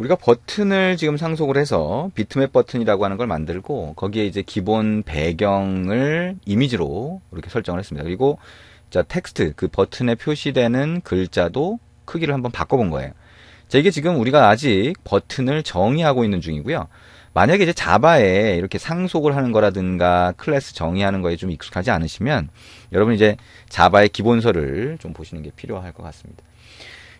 우리가 버튼을 지금 상속을 해서 비트맵 버튼이라고 하는 걸 만들고 거기에 이제 기본 배경을 이미지로 이렇게 설정을 했습니다. 그리고 자 텍스트 그 버튼에 표시되는 글자도 크기를 한번 바꿔본 거예요. 자 이게 지금 우리가 아직 버튼을 정의하고 있는 중이고요. 만약에 이제 자바에 이렇게 상속을 하는 거라든가 클래스 정의하는 거에 좀 익숙하지 않으시면 여러분 이제 자바의 기본서를 좀 보시는 게 필요할 것 같습니다.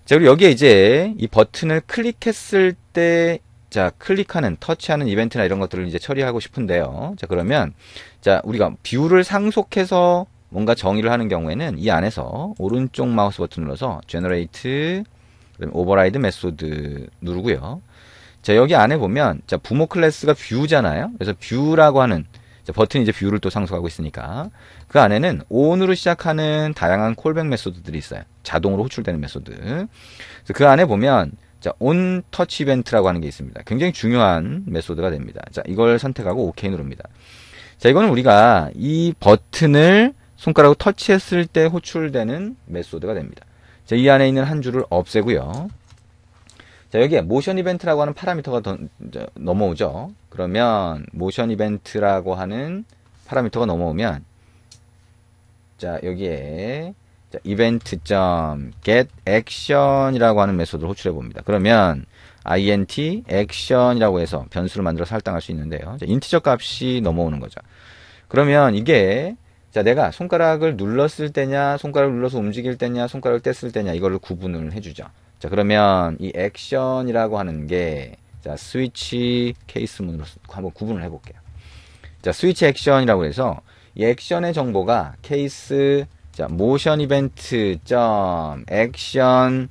자, 그리고 여기에 이제 이 버튼을 클릭했을 때 자, 클릭하는, 터치하는 이벤트나 이런 것들을 이제 처리하고 싶은데요. 자, 그러면 자, 우리가 뷰를 상속해서 뭔가 정의를 하는 경우에는 이 안에서 오른쪽 마우스 버튼 눌러서 generate 오버라이드 메소드 누르고요. 자, 여기 안에 보면 자, 부모 클래스가 뷰잖아요. 그래서 뷰라고 하는 버튼 이제 이 뷰를 또 상속하고 있으니까 그 안에는 온으로 시작하는 다양한 콜백 메소드들이 있어요. 자동으로 호출되는 메소드. 그 안에 보면 자, 온 터치 이벤트라고 하는 게 있습니다. 굉장히 중요한 메소드가 됩니다. 자, 이걸 선택하고 OK 누릅니다. 자, 이거는 우리가 이 버튼을 손가락으로 터치했을 때 호출되는 메소드가 됩니다. 자, 이 안에 있는 한 줄을 없애고요. 자, 여기에 모션 이벤트라고 하는 파라미터가 더, 넘어오죠. 그러면 모션 이벤트라고 하는 파라미터가 넘어오면 자, 여기에 자, 이벤트점 get action이라고 하는 메소드를 호출해 봅니다. 그러면 int action이라고 해서 변수를 만들어서 할당할 수 있는데요. 자, 인티저 값이 넘어오는 거죠. 그러면 이게 자, 내가 손가락을 눌렀을 때냐, 손가락을 눌러서 움직일 때냐, 손가락을 뗐을 때냐 이거를 구분을 해 주죠. 자, 그러면 이 액션이라고 하는 게 자, 스위치 케이스 문으로 한번 구분을 해볼게요. 자, 스위치 액션이라고 해서 이 액션의 정보가 케이스 자, 모션 이벤트 점 액션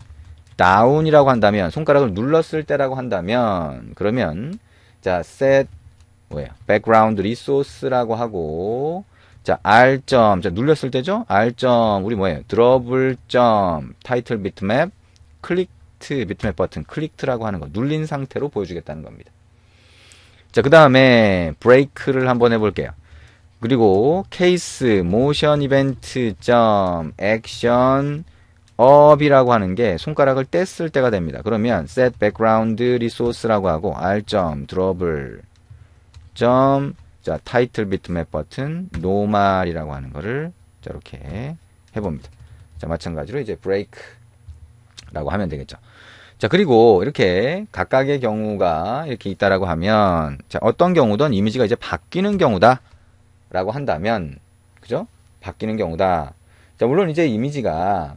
다운이라고 한다면 손가락을 눌렀을 때라고 한다면 그러면 자, set 뭐예요? background resource라고 하고 자, r 점. 자, 눌렸을 때죠? r 점. 우리 뭐예요? 드러블 점. 타이틀 비트맵 클릭트 비트맵 버튼 클릭트라고 하는 거 눌린 상태로 보여주겠다는 겁니다. 자, 그 다음에 브레이크를 한번 해볼게요. 그리고 케이스 모션 이벤트 점 액션 업이라고 하는 게 손가락을 뗐을 때가 됩니다. 그러면 set background resource라고 하고 r 점 d r 드러블 점 자, 타이틀 비트맵 버튼 노말이라고 하는 거를 자, 이렇게 해 봅니다. 자, 마찬가지로 이제 브레이크 라고 하면 되겠죠. 자, 그리고 이렇게 각각의 경우가 이렇게 있다라고 하면, 자, 어떤 경우든 이미지가 이제 바뀌는 경우다. 라고 한다면, 그죠? 바뀌는 경우다. 자, 물론 이제 이미지가,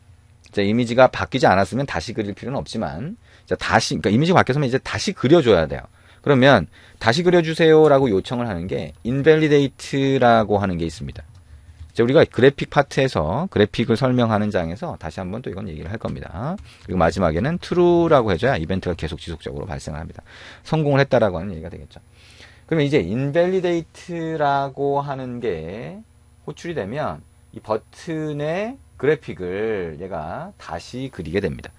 자, 이미지가 바뀌지 않았으면 다시 그릴 필요는 없지만, 자, 다시, 그러니까 이미지가 바뀌었으면 이제 다시 그려줘야 돼요. 그러면, 다시 그려주세요라고 요청을 하는 게, 인밸리데이트라고 하는 게 있습니다. 이제 우리가 그래픽 파트에서 그래픽을 설명하는 장에서 다시 한번 또 이건 얘기를 할 겁니다. 그리고 마지막에는 true라고 해줘야 이벤트가 계속 지속적으로 발생을 합니다. 성공을 했다라고 하는 얘기가 되겠죠. 그러면 이제 invalidate라고 하는 게 호출이 되면 이 버튼의 그래픽을 얘가 다시 그리게 됩니다.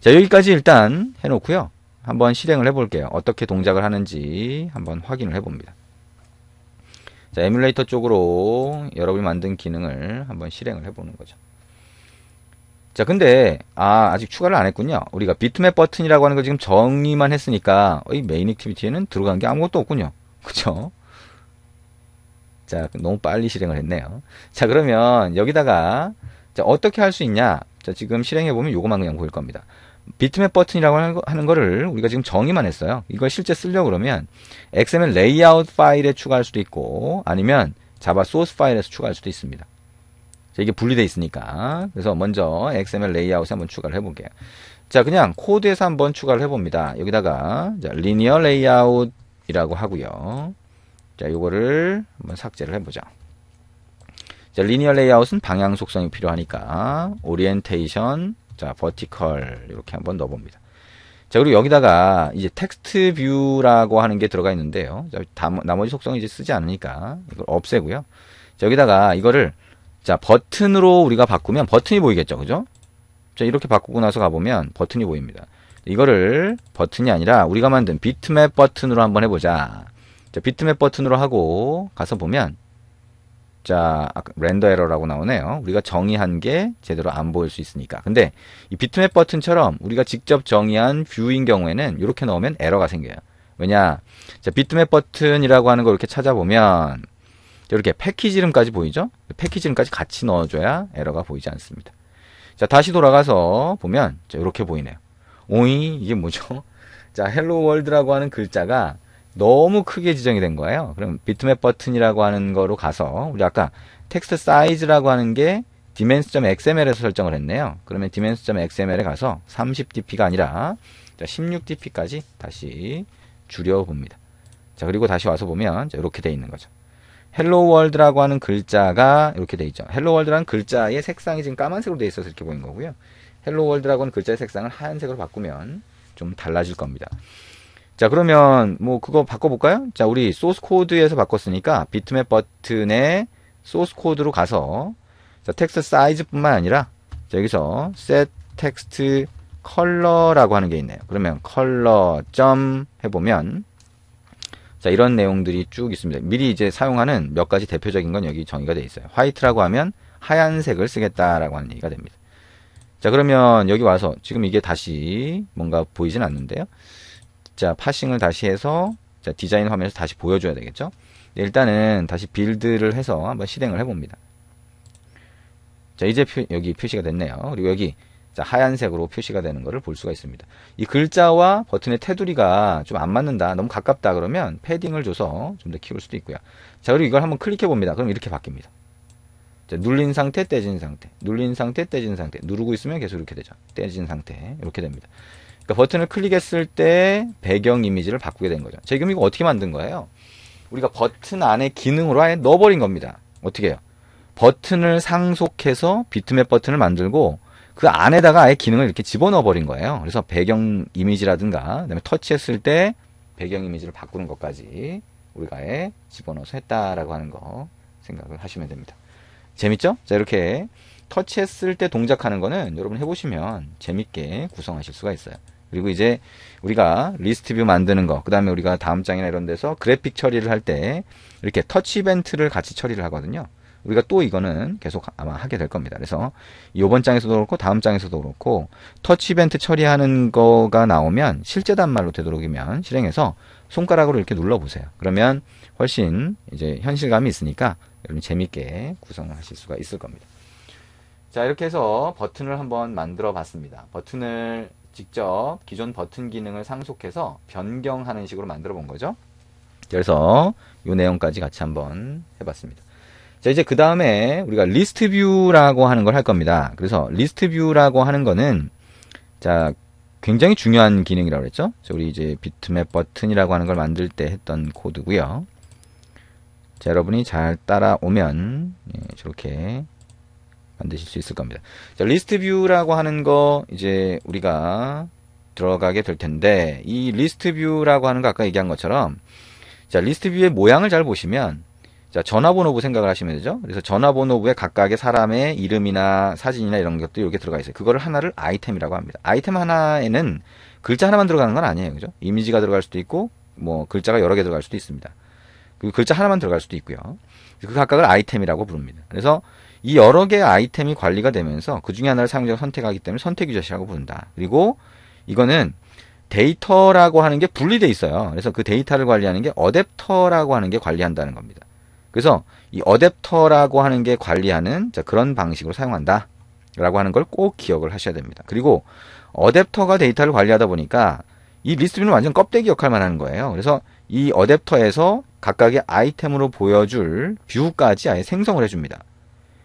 자, 여기까지 일단 해놓고요. 한번 실행을 해볼게요. 어떻게 동작을 하는지 한번 확인을 해봅니다. 자, 에뮬레이터 쪽으로 여러분이 만든 기능을 한번 실행을 해보는 거죠. 자, 근데, 아, 아직 추가를 안 했군요. 우리가 비트맵 버튼이라고 하는 걸 지금 정리만 했으니까, 이 메인 액티비티에는 들어간 게 아무것도 없군요. 그쵸? 자, 너무 빨리 실행을 했네요. 자, 그러면 여기다가, 자, 어떻게 할 수 있냐? 자, 지금 실행해보면 요거만 그냥 보일 겁니다. 비트맵 버튼이라고 하는 거를 우리가 지금 정의만 했어요. 이걸 실제 쓰려고 그러면 XML 레이아웃 파일에 추가할 수도 있고 아니면 자바 소스 파일에서 추가할 수도 있습니다. 이게 분리되어 있으니까. 그래서 먼저 XML 레이아웃에 한번 추가를 해볼게요. 자, 그냥 코드에서 한번 추가를 해봅니다. 여기다가 자, 리니어 레이아웃이라고 하고요. 자, 요거를 한번 삭제를 해보죠. 자, 리니어 레이아웃은 방향 속성이 필요하니까 오리엔테이션 자, 버티컬 이렇게 한번 넣어봅니다. 자, 그리고 여기다가 이제 텍스트 뷰라고 하는 게 들어가 있는데요. 자, 다, 나머지 속성 이제 쓰지 않으니까 이걸 없애고요. 자, 여기다가 이거를 자, 버튼으로 우리가 바꾸면 버튼이 보이겠죠. 그죠? 자, 이렇게 바꾸고 나서 가보면 버튼이 보입니다. 이거를 버튼이 아니라 우리가 만든 비트맵 버튼으로 한번 해보자. 자, 비트맵 버튼으로 하고 가서 보면 자, 렌더 에러라고 나오네요. 우리가 정의한 게 제대로 안 보일 수 있으니까. 근데 이 비트맵 버튼처럼 우리가 직접 정의한 뷰인 경우에는 이렇게 넣으면 에러가 생겨요. 왜냐? 자, 비트맵 버튼이라고 하는 걸 이렇게 찾아보면 이렇게 패키지 이름까지 보이죠? 패키지 이름까지 같이 넣어줘야 에러가 보이지 않습니다. 자, 다시 돌아가서 보면 자, 이렇게 보이네요. 오이 이게 뭐죠? 자, 헬로 월드라고 하는 글자가 너무 크게 지정이 된 거예요. 그럼 비트맵 버튼이라고 하는 거로 가서 우리 아까 텍스트 사이즈라고 하는 게 dimension.xml에서 설정을 했네요. 그러면 dimension.xml에 가서 30dp가 아니라 16dp까지 다시 줄여봅니다. 자 그리고 다시 와서 보면 이렇게 돼 있는 거죠. 헬로 월드라고 하는 글자가 이렇게 돼 있죠. 헬로 월드라는 글자의 색상이 지금 까만색으로 돼 있어서 이렇게 보이는 거고요. 헬로 월드라고 하는 글자의 색상을 하얀색으로 바꾸면 좀 달라질 겁니다. 자, 그러면 뭐 그거 바꿔볼까요? 자, 우리 소스 코드에서 바꿨으니까 비트맵 버튼에 소스 코드로 가서 자, 텍스트 사이즈뿐만 아니라 자, 여기서 set text 컬러라고 하는 게 있네요. 그러면 컬러 점 해보면 자 이런 내용들이 쭉 있습니다. 미리 이제 사용하는 몇 가지 대표적인 건 여기 정의가 되어 있어요. 화이트라고 하면 하얀색을 쓰겠다라고 하는 얘기가 됩니다. 자 그러면 여기 와서 지금 이게 다시 뭔가 보이진 않는데요. 자, 파싱을 다시 해서 자, 디자인 화면에서 다시 보여줘야 되겠죠? 네, 일단은 다시 빌드를 해서 한번 실행을 해봅니다. 자, 이제 표, 여기 표시가 됐네요. 그리고 여기 자, 하얀색으로 표시가 되는 것을 볼 수가 있습니다. 이 글자와 버튼의 테두리가 좀 안 맞는다, 너무 가깝다 그러면 패딩을 줘서 좀 더 키울 수도 있고요. 자, 그리고 이걸 한번 클릭해 봅니다. 그럼 이렇게 바뀝니다. 자, 눌린 상태, 떼진 상태, 눌린 상태, 떼진 상태, 누르고 있으면 계속 이렇게 되죠. 떼진 상태, 이렇게 됩니다. 그러니까 버튼을 클릭했을 때 배경 이미지를 바꾸게 된 거죠. 지금 이거 어떻게 만든 거예요? 우리가 버튼 안에 기능으로 아예 넣어버린 겁니다. 어떻게 해요? 버튼을 상속해서 비트맵 버튼을 만들고 그 안에다가 아예 기능을 이렇게 집어넣어 버린 거예요. 그래서 배경 이미지라든가 그다음에 터치했을 때 배경 이미지를 바꾸는 것까지 우리가 아예 집어넣어서 했다라고 하는 거 생각을 하시면 됩니다. 재밌죠? 자 이렇게 터치했을 때 동작하는 거는 여러분 해보시면 재밌게 구성하실 수가 있어요. 그리고 이제 우리가 리스트 뷰 만드는 거, 그 다음에 우리가 다음 장이나 이런 데서 그래픽 처리를 할 때 이렇게 터치 이벤트를 같이 처리를 하거든요. 우리가 또 이거는 계속 아마 하게 될 겁니다. 그래서 요번 장에서도 그렇고 다음 장에서도 그렇고 터치 이벤트 처리하는 거가 나오면 실제 단말로 되도록이면 실행해서 손가락으로 이렇게 눌러보세요. 그러면 훨씬 이제 현실감이 있으니까 여러분 재밌게 구성하실 수가 있을 겁니다. 자 이렇게 해서 버튼을 한번 만들어 봤습니다. 버튼을 직접 기존 버튼 기능을 상속해서 변경하는 식으로 만들어 본 거죠. 그래서 이 내용까지 같이 한번 해봤습니다. 자, 이제 그 다음에 우리가 리스트 뷰라고 하는 걸 할 겁니다. 그래서 리스트 뷰라고 하는 거는 자, 굉장히 중요한 기능이라고 그랬죠. 우리 이제 비트맵 버튼이라고 하는 걸 만들 때 했던 코드고요. 자, 여러분이 잘 따라오면 예, 저렇게 만드실 수 있을 겁니다. 자, 리스트 뷰라고 하는 거 이제 우리가 들어가게 될 텐데 이 리스트 뷰라고 하는 거 아까 얘기한 것처럼 자, 리스트 뷰의 모양을 잘 보시면 자, 전화번호부 생각을 하시면 되죠. 그래서 전화번호부에 각각의 사람의 이름이나 사진이나 이런 것도 이렇게 들어가 있어요. 그거를 하나를 아이템이라고 합니다. 아이템 하나에는 글자 하나만 들어가는 건 아니에요. 그죠? 이미지가 들어갈 수도 있고 뭐 글자가 여러 개 들어갈 수도 있습니다. 그 글자 하나만 들어갈 수도 있고요. 그 각각을 아이템이라고 부릅니다. 그래서 이 여러 개의 아이템이 관리가 되면서 그 중에 하나를 사용자가 선택하기 때문에 선택 유저시라고 부른다. 그리고 이거는 데이터라고 하는 게 분리돼 있어요. 그래서 그 데이터를 관리하는 게 어댑터라고 하는 게 관리한다는 겁니다. 그래서 이 어댑터라고 하는 게 관리하는 그런 방식으로 사용한다. 라고 하는 걸 꼭 기억을 하셔야 됩니다. 그리고 어댑터가 데이터를 관리하다 보니까 이 리스트뷰는 완전 껍데기 역할만 하는 거예요. 그래서 이 어댑터에서 각각의 아이템으로 보여줄 뷰까지 아예 생성을 해줍니다.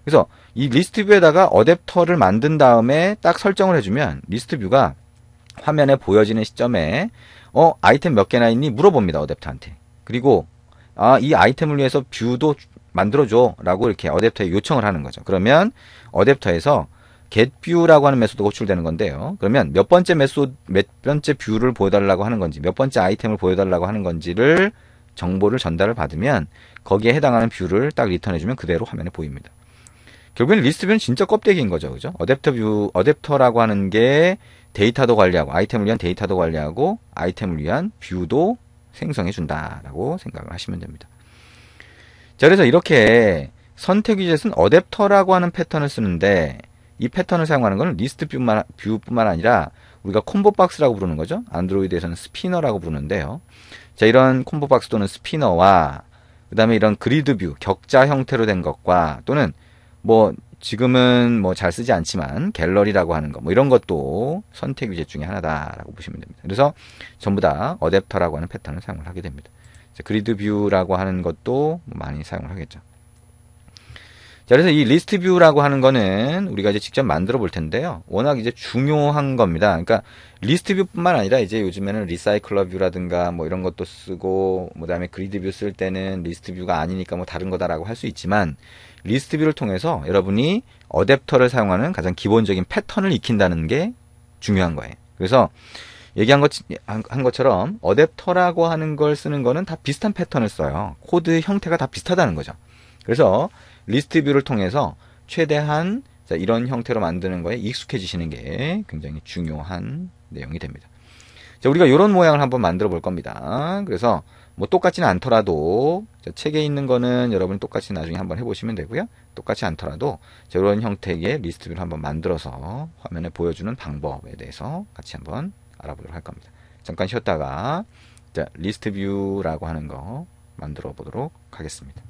그래서 이 리스트 뷰에다가 어댑터를 만든 다음에 딱 설정을 해주면 리스트 뷰가 화면에 보여지는 시점에 어 아이템 몇 개나 있니 물어봅니다 어댑터한테 그리고 아 이 아이템을 위해서 뷰도 만들어줘 라고 이렇게 어댑터에 요청을 하는 거죠 그러면 어댑터에서 getView라고 하는 메소드가 호출되는 건데요 그러면 몇 번째 메소드 몇 번째 뷰를 보여달라고 하는 건지 몇 번째 아이템을 보여달라고 하는 건지를 정보를 전달을 받으면 거기에 해당하는 뷰를 딱 리턴해주면 그대로 화면에 보입니다 결국엔 리스트 뷰는 진짜 껍데기인 거죠. 그죠? 어댑터 뷰, 어댑터라고 하는 게 데이터도 관리하고, 아이템을 위한 데이터도 관리하고, 아이템을 위한 뷰도 생성해준다라고 생각을 하시면 됩니다. 자, 그래서 이렇게 선택 위젯은 어댑터라고 하는 패턴을 쓰는데, 이 패턴을 사용하는 것은 리스트 뷰만, 뷰뿐만 아니라 우리가 콤보 박스라고 부르는 거죠. 안드로이드에서는 스피너라고 부르는데요. 자, 이런 콤보 박스 또는 스피너와 그 다음에 이런 그리드 뷰, 격자 형태로 된 것과 또는 뭐 지금은 뭐 잘 쓰지 않지만 갤러리라고 하는 거 뭐 이런 것도 선택 위제 중에 하나다라고 보시면 됩니다. 그래서 전부 다 어댑터라고 하는 패턴을 사용을 하게 됩니다. 그리드 뷰라고 하는 것도 뭐 많이 사용을 하겠죠. 자, 그래서 이 리스트 뷰라고 하는 거는 우리가 이제 직접 만들어 볼 텐데요. 워낙 이제 중요한 겁니다. 그러니까 리스트 뷰뿐만 아니라 이제 요즘에는 리사이클러 뷰라든가 뭐 이런 것도 쓰고 그다음에 뭐 그리드 뷰 쓸 때는 리스트 뷰가 아니니까 뭐 다른 거다라고 할 수 있지만 리스트 뷰를 통해서 여러분이 어댑터를 사용하는 가장 기본적인 패턴을 익힌다는 게 중요한 거예요. 그래서 얘기한 것, 한 것처럼 어댑터라고 하는 걸 쓰는 거는 다 비슷한 패턴을 써요. 코드 형태가 다 비슷하다는 거죠. 그래서 리스트 뷰를 통해서 최대한 이런 형태로 만드는 거에 익숙해지시는 게 굉장히 중요한 내용이 됩니다. 자, 우리가 이런 모양을 한번 만들어 볼 겁니다. 그래서 뭐 똑같지는 않더라도 자, 책에 있는 거는 여러분이 똑같이 나중에 한번 해보시면 되고요. 똑같지 않더라도 자, 이런 형태의 리스트뷰를 한번 만들어서 화면에 보여주는 방법에 대해서 같이 한번 알아보도록 할 겁니다. 잠깐 쉬었다가 자, 리스트 뷰라고 하는 거 만들어 보도록 하겠습니다.